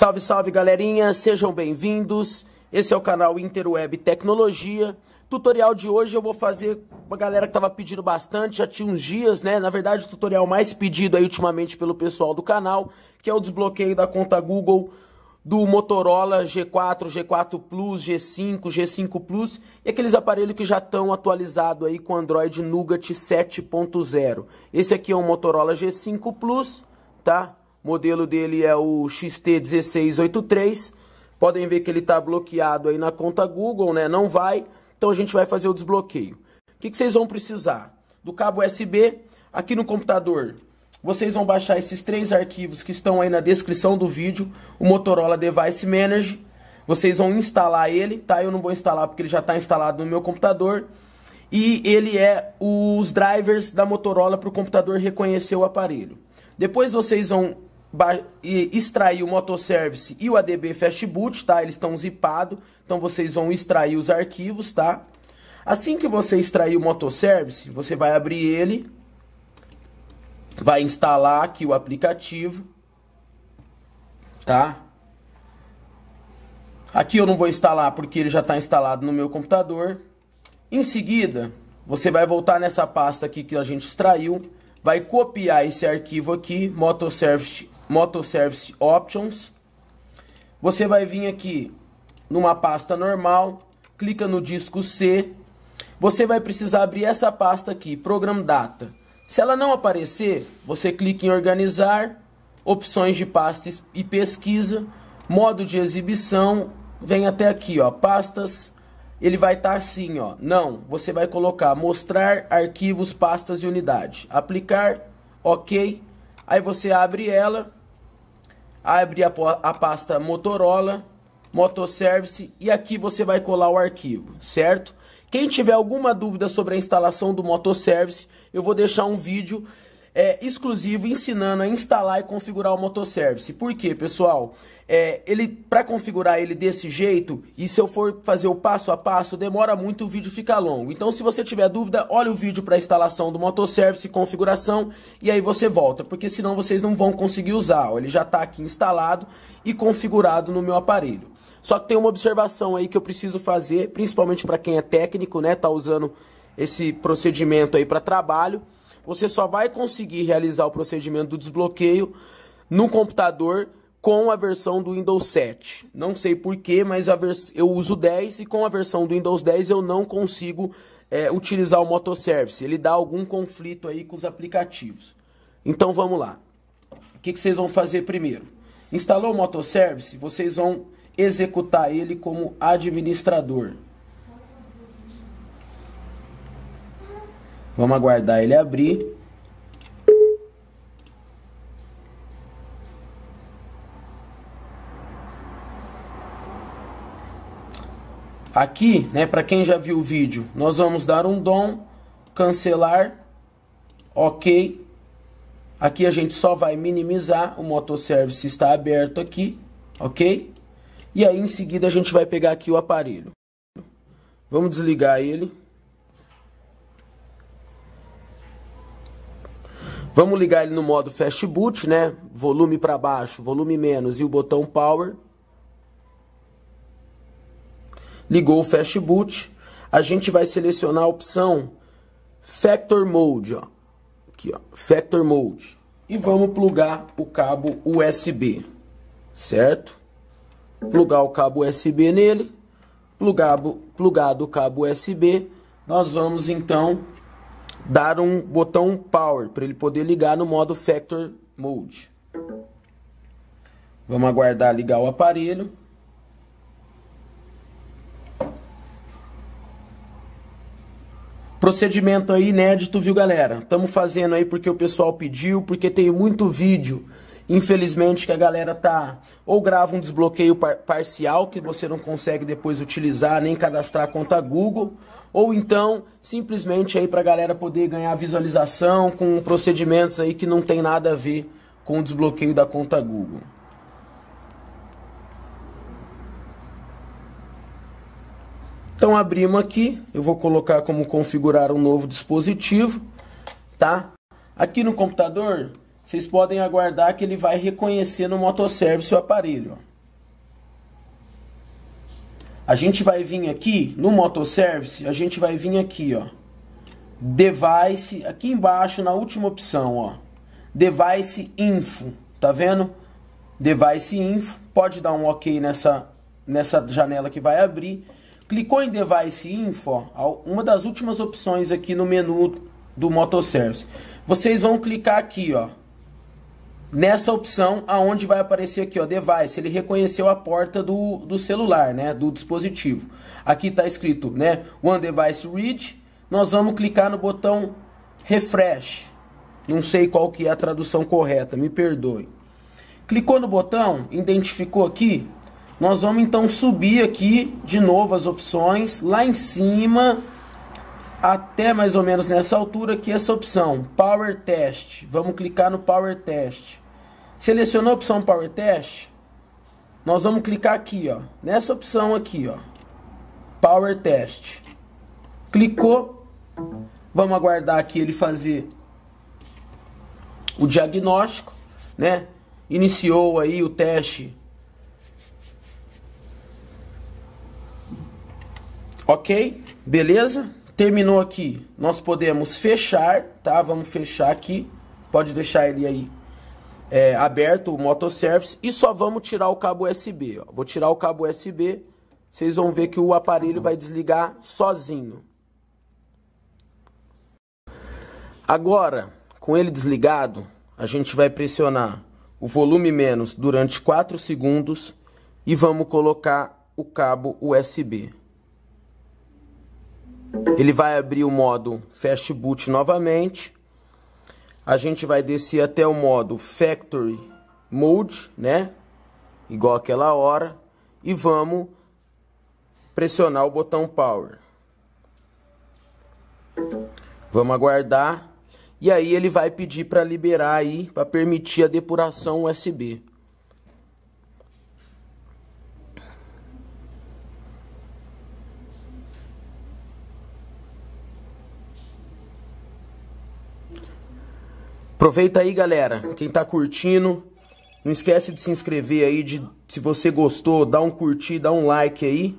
Salve, salve galerinha, sejam bem-vindos. Esse é o canal Interweb Tecnologia. Tutorial de hoje eu vou fazer uma galera que estava pedindo bastante, já tinha uns dias, né? Na verdade, o tutorial mais pedido aí ultimamente pelo pessoal do canal, que é o desbloqueio da conta Google do Motorola G4, G4 Plus, G5, G5 Plus e aqueles aparelhos que já estão atualizados aí com Android Nougat 7.0. Esse aqui é um Motorola G5 Plus, tá? O modelo dele é o XT1683. Podem ver que ele está bloqueado aí na conta Google, né? Não vai. Então a gente vai fazer o desbloqueio. O que, que vocês vão precisar? Do cabo USB, aqui no computador, vocês vão baixar esses três arquivos que estão aí na descrição do vídeo, o Motorola Device Manager. Vocês vão instalar ele, tá? Eu não vou instalar porque ele já está instalado no meu computador. E ele é os drivers da Motorola para o computador reconhecer o aparelho. Depois vocês vão extrair o motoservice e o ADB fastboot, tá? Eles estão zipados, então vocês vão extrair os arquivos, tá? Assim que você extrair o motoservice, você vai abrir ele, vai instalar aqui o aplicativo, tá? Aqui eu não vou instalar porque ele já está instalado no meu computador. Em seguida, você vai voltar nessa pasta aqui que a gente extraiu, vai copiar esse arquivo aqui, motoservice Moto Service Options. Você vai vir aqui numa pasta normal, clica no disco C. Você vai precisar abrir essa pasta aqui, Program Data. Se ela não aparecer, você clica em organizar, opções de pastas e pesquisa, modo de exibição, vem até aqui, ó, pastas, ele vai estar tá assim, ó. Não, você vai colocar mostrar arquivos, pastas e unidade. Aplicar, OK. Aí você abre ela, Abre a, a pasta Motorola, Motoservice e aqui você vai colar o arquivo, certo? Quem tiver alguma dúvida sobre a instalação do Motoservice, eu vou deixar um vídeo é, exclusivo ensinando a instalar e configurar o motoservice. Por quê, pessoal? É, ele para configurar ele desse jeito e se eu for fazer o passo a passo demora muito o vídeo fica longo então se você tiver dúvida olha o vídeo para instalação do motoservice configuração e aí você volta porque senão vocês não vão conseguir usar ele já está aqui instalado e configurado no meu aparelho só que tem uma observação aí que eu preciso fazer principalmente para quem é técnico né tá usando esse procedimento aí para trabalho você só vai conseguir realizar o procedimento do desbloqueio no computador com a versão do Windows 7. Não sei porquê, mas eu uso 10 e com a versão do Windows 10 eu não consigo é, utilizar o Motoservice. Ele dá algum conflito aí com os aplicativos. Então vamos lá. O que, que vocês vão fazer primeiro? Instalou o Motoservice, vocês vão executar ele como administrador. Vamos aguardar ele abrir. Aqui, né, para quem já viu o vídeo, nós vamos dar um dom, cancelar, ok. Aqui a gente só vai minimizar, o motoservice está aberto aqui, ok? E aí em seguida a gente vai pegar aqui o aparelho. Vamos desligar ele, Vamos ligar ele no modo Fast Boot, né? Volume para baixo, volume menos e o botão Power. Ligou o Fast Boot. A gente vai selecionar a opção Factor Mode, ó. Aqui, ó, Factor Mode. E vamos plugar o cabo USB, certo? Plugar o cabo USB nele. Plugado, plugado o cabo USB, nós vamos então dar um botão Power para ele poder ligar no modo Factor Mode. Vamos aguardar ligar o aparelho. Procedimento aí inédito, viu, galera? Estamos fazendo aí porque o pessoal pediu, porque tem muito vídeo Infelizmente que a galera tá ou grava um desbloqueio par parcial que você não consegue depois utilizar nem cadastrar a conta Google, ou então simplesmente aí para a galera poder ganhar visualização com procedimentos aí que não tem nada a ver com o desbloqueio da conta Google. Então abrimos aqui, eu vou colocar como configurar um novo dispositivo, tá? Aqui no computador, vocês podem aguardar que ele vai reconhecer no motoservice o aparelho. A gente vai vir aqui no motoservice, a gente vai vir aqui, ó. Device, aqui embaixo na última opção, ó. Device info, tá vendo? Device info, pode dar um OK nessa nessa janela que vai abrir. Clicou em Device Info, ó, uma das últimas opções aqui no menu do Motoservice. Vocês vão clicar aqui, ó, nessa opção aonde vai aparecer aqui, ó, device, ele reconheceu a porta do, do celular, né, do dispositivo. Aqui está escrito, né, One Device Read, nós vamos clicar no botão Refresh. Não sei qual que é a tradução correta, me perdoe. Clicou no botão, identificou aqui, nós vamos então subir aqui de novo as opções, lá em cima, até mais ou menos nessa altura que essa opção Power Test. Vamos clicar no Power Test. Selecionou a opção Power Test? Nós vamos clicar aqui, ó, nessa opção aqui, ó. Power Test. Clicou. Vamos aguardar aqui ele fazer o diagnóstico, né? Iniciou aí o teste. OK? Beleza? Terminou aqui. Nós podemos fechar, tá? Vamos fechar aqui. Pode deixar ele aí é, aberto, o motoservice. E só vamos tirar o cabo USB. Ó. Vou tirar o cabo USB. Vocês vão ver que o aparelho vai desligar sozinho. Agora, com ele desligado, a gente vai pressionar o volume menos durante 4 segundos e vamos colocar o cabo USB. Ele vai abrir o modo Fast Boot novamente. A gente vai descer até o modo Factory Mode, né? Igual aquela hora. E vamos pressionar o botão Power. Vamos aguardar. E aí ele vai pedir para liberar aí, para permitir a depuração USB. Aproveita aí, galera. Quem tá curtindo, não esquece de se inscrever aí, de se você gostou, dá um curtir, dá um like aí.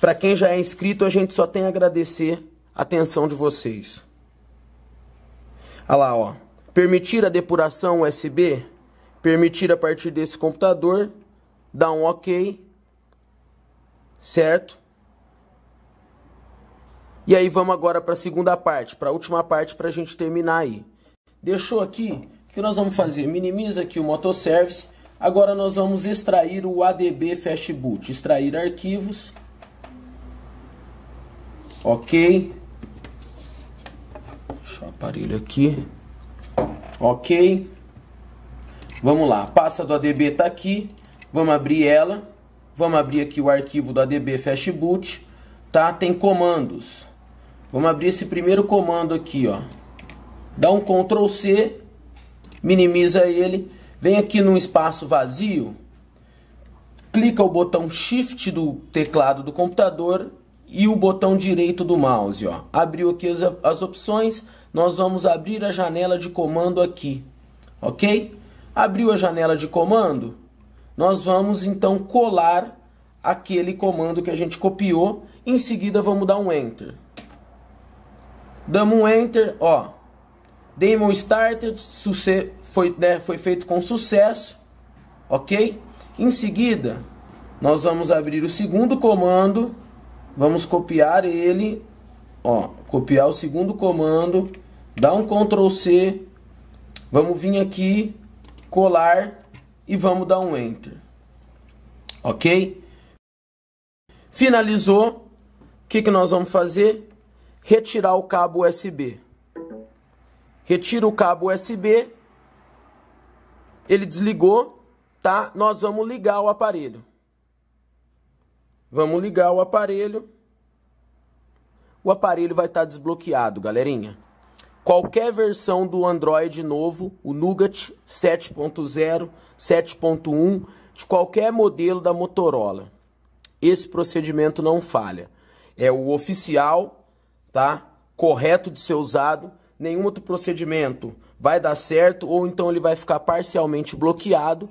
Para quem já é inscrito, a gente só tem a agradecer a atenção de vocês. Olha lá, ó. Permitir a depuração USB, permitir a partir desse computador, dá um OK. Certo? E aí vamos agora para a segunda parte, para a última parte para a gente terminar aí. Deixou aqui, o que nós vamos fazer? Minimiza aqui o motoservice. Agora nós vamos extrair o ADB Fastboot. Extrair arquivos. Ok. Deixa o aparelho aqui. Ok. Vamos lá. A pasta do ADB está aqui. Vamos abrir ela. Vamos abrir aqui o arquivo do ADB Fastboot. Tá? Tem comandos. Vamos abrir esse primeiro comando aqui, ó dá um Ctrl C, minimiza ele, vem aqui num espaço vazio, clica o botão Shift do teclado do computador e o botão direito do mouse. Ó. Abriu aqui as, as opções, nós vamos abrir a janela de comando aqui, ok? Abriu a janela de comando, nós vamos então colar aquele comando que a gente copiou, em seguida vamos dar um Enter. Damos um Enter, ó, Demon Started foi, né, foi feito com sucesso, ok? Em seguida, nós vamos abrir o segundo comando, vamos copiar ele, ó, copiar o segundo comando, dar um Ctrl C, vamos vir aqui, colar e vamos dar um Enter, ok? Finalizou, o que, que nós vamos fazer? Retirar o cabo USB. Retiro o cabo USB. Ele desligou, tá? Nós vamos ligar o aparelho. Vamos ligar o aparelho. O aparelho vai estar tá desbloqueado, galerinha. Qualquer versão do Android novo, o Nougat 7.0, 7.1, de qualquer modelo da Motorola. Esse procedimento não falha. É o oficial, tá? Correto de ser usado nenhum outro procedimento vai dar certo ou então ele vai ficar parcialmente bloqueado.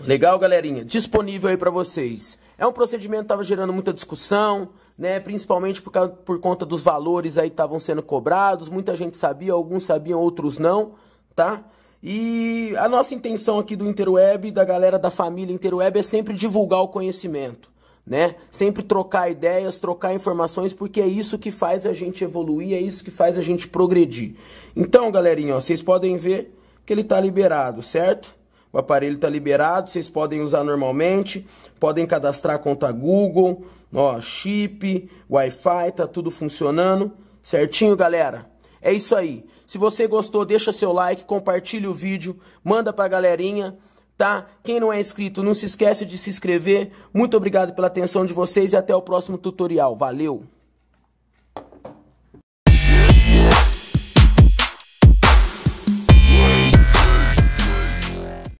Legal, galerinha? Disponível aí para vocês. É um procedimento que estava gerando muita discussão, né? principalmente por, causa, por conta dos valores aí estavam sendo cobrados. Muita gente sabia, alguns sabiam, outros não, tá? E a nossa intenção aqui do Interweb, da galera da família Interweb, é sempre divulgar o conhecimento né? Sempre trocar ideias, trocar informações, porque é isso que faz a gente evoluir, é isso que faz a gente progredir. Então, galerinha, ó, vocês podem ver que ele tá liberado, certo? O aparelho tá liberado, vocês podem usar normalmente, podem cadastrar a conta Google, ó, chip, Wi-Fi, tá tudo funcionando, certinho, galera? É isso aí. Se você gostou, deixa seu like, compartilha o vídeo, manda pra galerinha tá? Quem não é inscrito, não se esquece de se inscrever. Muito obrigado pela atenção de vocês e até o próximo tutorial. Valeu!